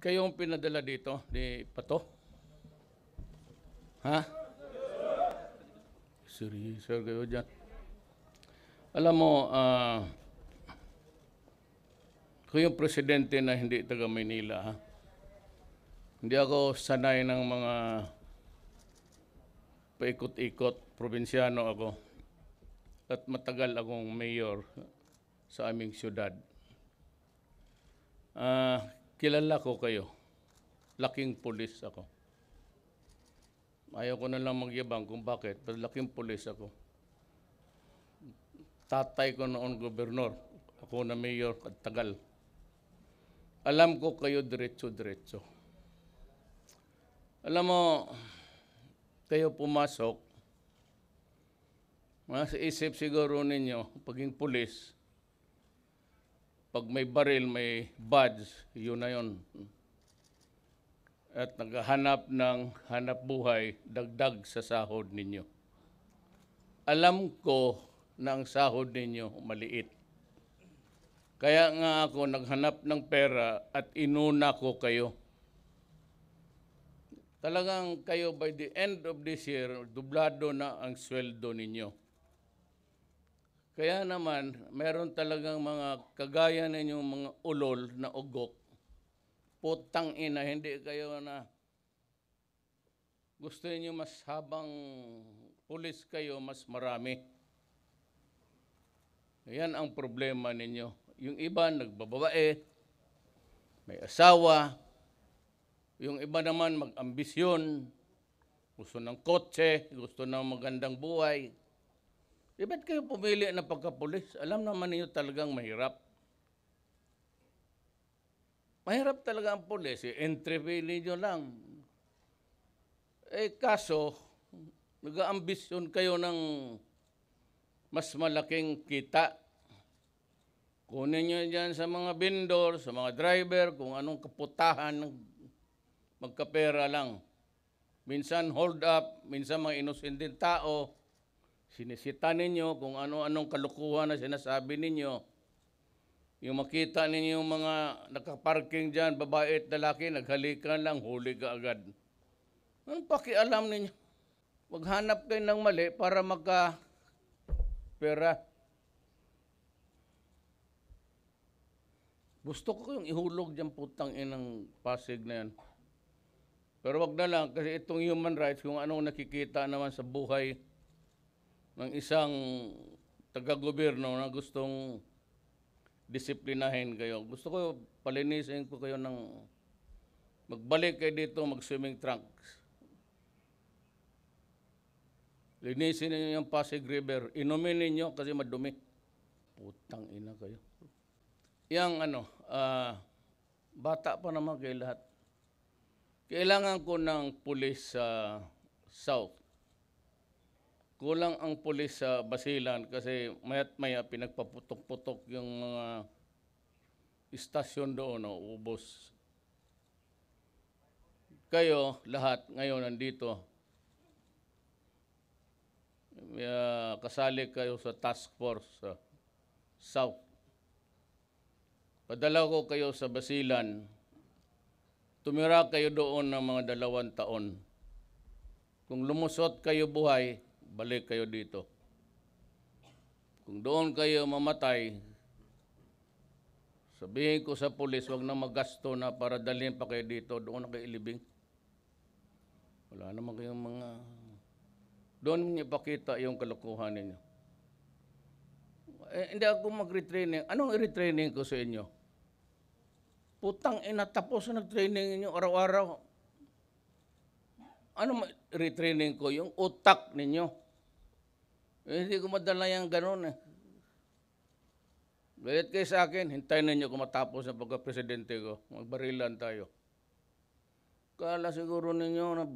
Kayong pinadala dito ni Pato? Ha? Seryoso kayo dyan. Alam mo, uh, ah, kayong presidente na hindi taga Manila, ha? hindi ako sanay ng mga paikot-ikot, probinsyano ako. At matagal akong mayor sa aming syudad. Uh, kilala ko kayo. Laking pulis ako. Ayaw ko na lang magyabang kung bakit, pero laking pulis ako. Tatay ko noon gobernador, ako na mayor at tagal. Alam ko kayo diretso-diretso. Alam mo, kayo pumasok, nasa isip siguro ninyo, paging pulis, pag may baril, may badge, yun na yun. At naghahanap ng hanap buhay, dagdag sa sahod ninyo. Alam ko na ang sahod ninyo maliit. Kaya nga ako naghanap ng pera at inuna ko kayo. Talagang kayo by the end of this year, dublado na ang sweldo ninyo. Kaya naman, meron talagang mga kagaya ninyong mga ulol na ugok. Putang ina, hindi kayo na gusto ninyo mas habang pulis kayo, mas marami. Yan ang problema ninyo. Yung iba nagbababae, may asawa, yung iba naman mag-ambisyon, gusto ng kotse, gusto ng magandang buhay. Eh, ba't kayo pumili na pagkapulis? Alam naman niyo talagang mahirap. Mahirap talaga ang pulis. Eh. Entry fee ninyo lang. Eh, kaso, nag-aambisyon kayo ng mas malaking kita. Kunin nyo dyan sa mga vendor, sa mga driver, kung anong kaputahan ng magkapera lang. Minsan hold up, minsan mga innocent tao sinisita ninyo kung ano-anong kalukuhan na sinasabi ninyo. Yung makita ninyo yung mga nakaparking dyan, babae at lalaki, naghalikan lang, huli ka agad. Anong pakialam ninyo? Maghanap kayo ng mali para magka pera. Gusto ko yung ihulog dyan putang inang Pasig na yan. Pero wag na lang kasi itong human rights, kung anong nakikita naman sa buhay, ng isang taga-gobyerno na gustong disiplinahin kayo. Gusto ko palinisin ko kayo ng magbalik kayo dito mag-swimming trunks. Linisin niyo yung Pasig River. Inumin niyo kasi madumi. Putang ina kayo. Yang ano, uh, bata pa naman kayo lahat. Kailangan ko ng pulis sa uh, South kulang ang pulis sa Basilan kasi mayat maya pinagpaputok-putok yung mga istasyon doon o no, ubos. Kayo lahat ngayon nandito. Uh, kasali kayo sa task force sa uh, South. Padala ko kayo sa Basilan. Tumira kayo doon ng mga dalawang taon. Kung lumusot kayo buhay, balik kayo dito. Kung doon kayo mamatay, sabihin ko sa pulis, wag na maggasto na para dalhin pa kayo dito, doon na kayo ilibing. Wala naman kayong mga... Doon niyo pakita yung kalokohan ninyo. Eh, hindi ako mag-retraining. Anong retraining ko sa inyo? Putang ina, tapos na nag-training ninyo araw-araw. Ano retraining ko? Yung utak ninyo. Eh, hindi ko madala yung ganun eh. Galit kayo sa akin, hintayin ninyo kung matapos ang pagka-presidente ko. Magbarilan tayo. Kala siguro ninyo na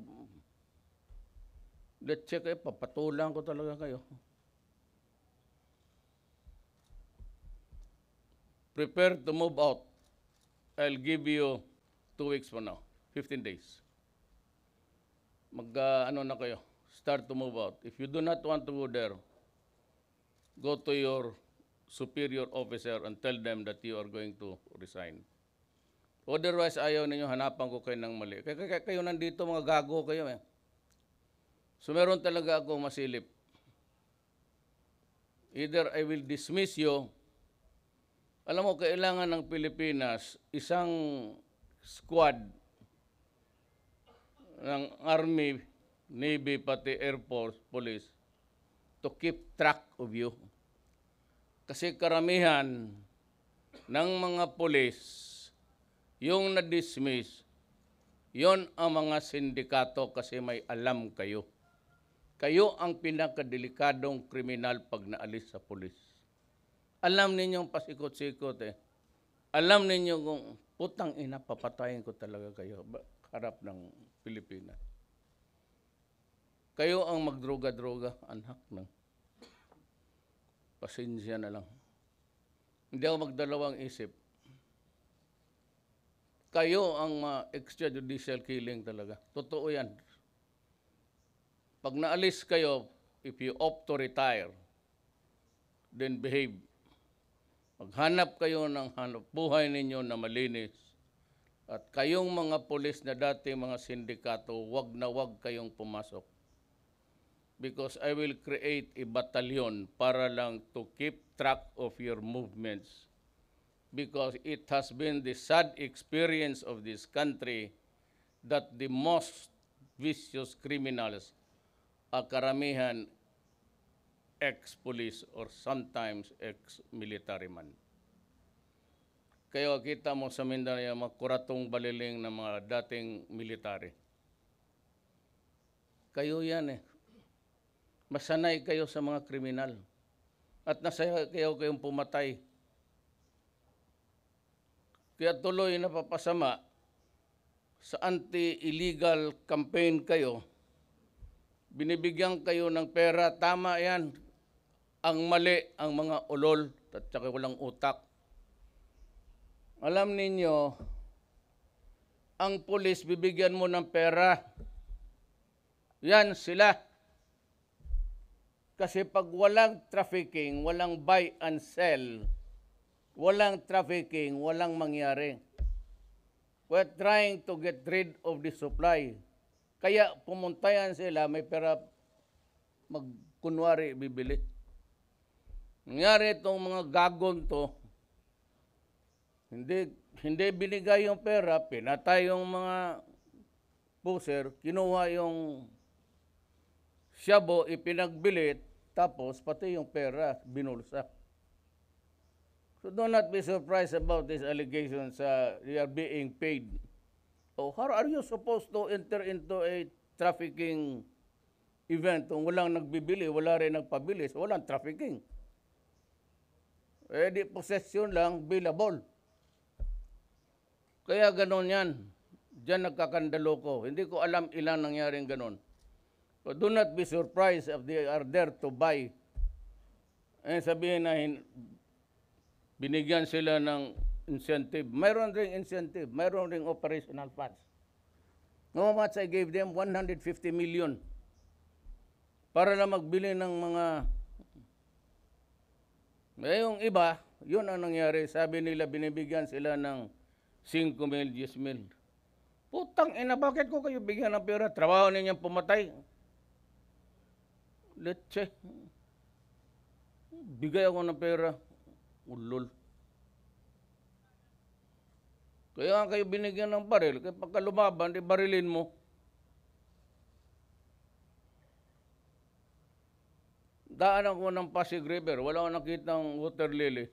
let's check eh, papatulang ko talaga kayo. Prepare to move out. I'll give you two weeks from now. 15 days. Mag, uh, ano na kayo? start to move out. If you do not want to go there, go to your superior officer and tell them that you are going to resign. Otherwise, ayaw ninyo, hanapan ko kayo ng mali. Kaya kayo, kayo nandito, mga gago kayo eh. So meron talaga ako masilip. Either I will dismiss you. Alam mo, kailangan ng Pilipinas isang squad ng army Navy, pati Air Force, Police, to keep track of you. Kasi karamihan ng mga police, yung na-dismiss, yon ang mga sindikato kasi may alam kayo. Kayo ang pinakadelikadong kriminal pag naalis sa pulis. Alam ninyong pasikot-sikot eh. Alam ninyo kung putang ina, papatayin ko talaga kayo harap ng Pilipinas. Kayo ang magdroga-droga, anak ng. Pasensya na lang. Hindi ako magdalawang isip. Kayo ang uh, extrajudicial killing talaga. Totoo yan. Pag naalis kayo, if you opt to retire, then behave. Maghanap kayo ng hanap buhay ninyo na malinis. At kayong mga polis na dati mga sindikato, wag na wag kayong pumasok because I will create a battalion para lang to keep track of your movements because it has been the sad experience of this country that the most vicious criminals are karamihan ex-police or sometimes ex-military man. Kayo kita mo sa Mindanao mga kuratong baliling ng mga dating military. Kayo yan eh. Masanay kayo sa mga kriminal. At nasaya kayo kayong pumatay. Kaya tuloy na papasama sa anti-illegal campaign kayo. Binibigyan kayo ng pera. Tama yan. Ang mali, ang mga ulol at saka walang utak. Alam ninyo, ang pulis bibigyan mo ng pera. Yan sila. Kasi pag walang trafficking, walang buy and sell, walang trafficking, walang mangyari. We're trying to get rid of the supply. Kaya pumuntayan sila, may pera magkunwari bibili. Nangyari itong mga gagon to, hindi, hindi binigay yung pera, pinatay yung mga puser, kinuha yung Siyabo, ipinagbilit, tapos pati yung pera binulsak. So do not be surprised about these allegations. Uh, they are being paid. Oh, how are you supposed to enter into a trafficking event kung walang nagbibili, wala rin nagpabilis, walang trafficking? Eh di possession lang, billable. Kaya ganon yan. Diyan nagkakandalo ko. Hindi ko alam ilan nangyaring ganon do not be surprised if they are there to buy. Eh, sabihin na binigyan sila ng incentive. Mayroon ring incentive. Mayroon ring operational funds. No much I gave them? 150 million. Para na magbili ng mga... Eh, yung iba, yun ang nangyari. Sabi nila, binibigyan sila ng 5 mil, 10 mil. Putang ina, bakit ko kayo bigyan ng pera? Trabaho ninyo pumatay. Leche. Bigay ako ng pera. Ulol. Kaya nga kayo binigyan ng baril. Kaya pagka lumaban, di barilin mo. Daan ako ng Pasig River. Wala akong nakita ng water lily.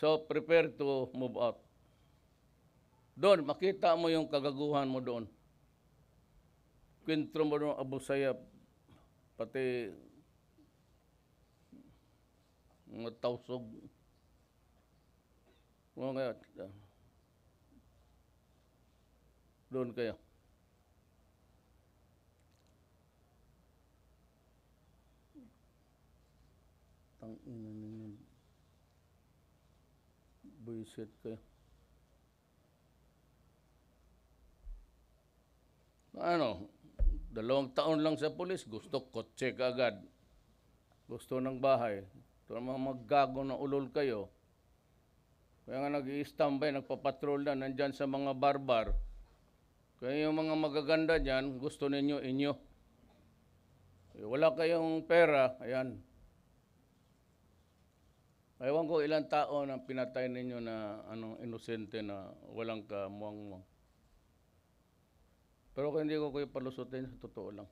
So, prepare to move out. Doon, makita mo yung kagaguhan mo doon. Kwentro mo doon, Abu Sayyaf, pati mga tausog. Mga kaya, ah. doon kaya. Tang ina ninyo. Buisit kaya. ano, dalawang taon lang sa polis, gusto kotse agad. Gusto ng bahay. Ito mga maggago na ulol kayo. Kaya nga nag-i-standby, nagpapatrol na, nandyan sa mga barbar. Kaya yung mga magaganda dyan, gusto ninyo inyo. E wala kayong pera, ayan. Ewan ko ilang tao na pinatay ninyo na ano, inosente na walang kamuang-muang. Pero kung hindi ko kayo palusutin, sa totoo lang.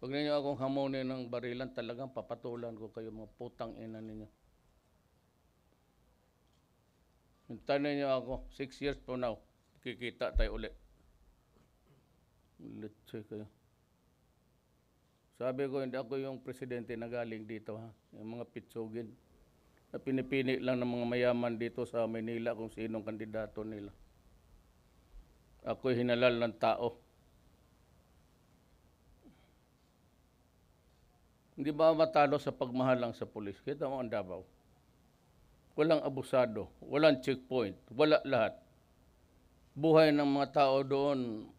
Pag ninyo akong hamonin ng barilan, talagang papatulan ko kayo mga putang ina ninyo. Hintayin ninyo ako, six years from now, kikita tayo ulit. Ulit kayo. Sabi ko, hindi ako yung presidente na galing dito ha. Yung mga pitsugin na pinipili lang ng mga mayaman dito sa Manila kung sinong kandidato nila. Ako'y hinalal ng tao. Hindi ba matalo sa pagmahal lang sa pulis? Kita mo ang Davao. Walang abusado, walang checkpoint, wala lahat. Buhay ng mga tao doon,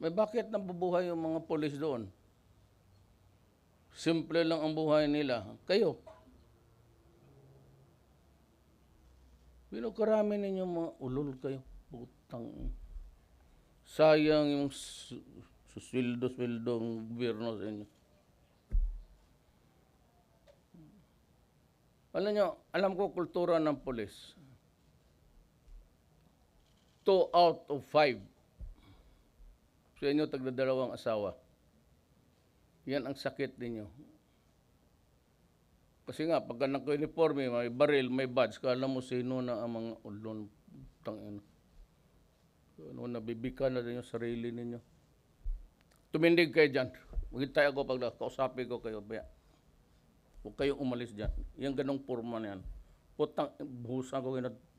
May bakit nang bubuhay yung mga polis doon? Simple lang ang buhay nila. Kayo, Bilo karami ninyo mga ulol kayo. Putang. Sayang yung suswildo-swildo ng gobyerno sa inyo. Alam nyo, alam ko kultura ng polis. Two out of five. Sa inyo, tagdadalawang asawa. Yan ang sakit ninyo. Kasi nga, pagka naka-uniforme, may baril, may badge, kala mo sino na ang mga ulon oh, tangin. Ano, nabibika na din yung sarili ninyo. Tumindig kayo dyan. Maghintay ako pag kausapin ko kayo. Baya. Huwag kayong umalis dyan. Yung ganong forma na yan. Putang, buhusan ko kayo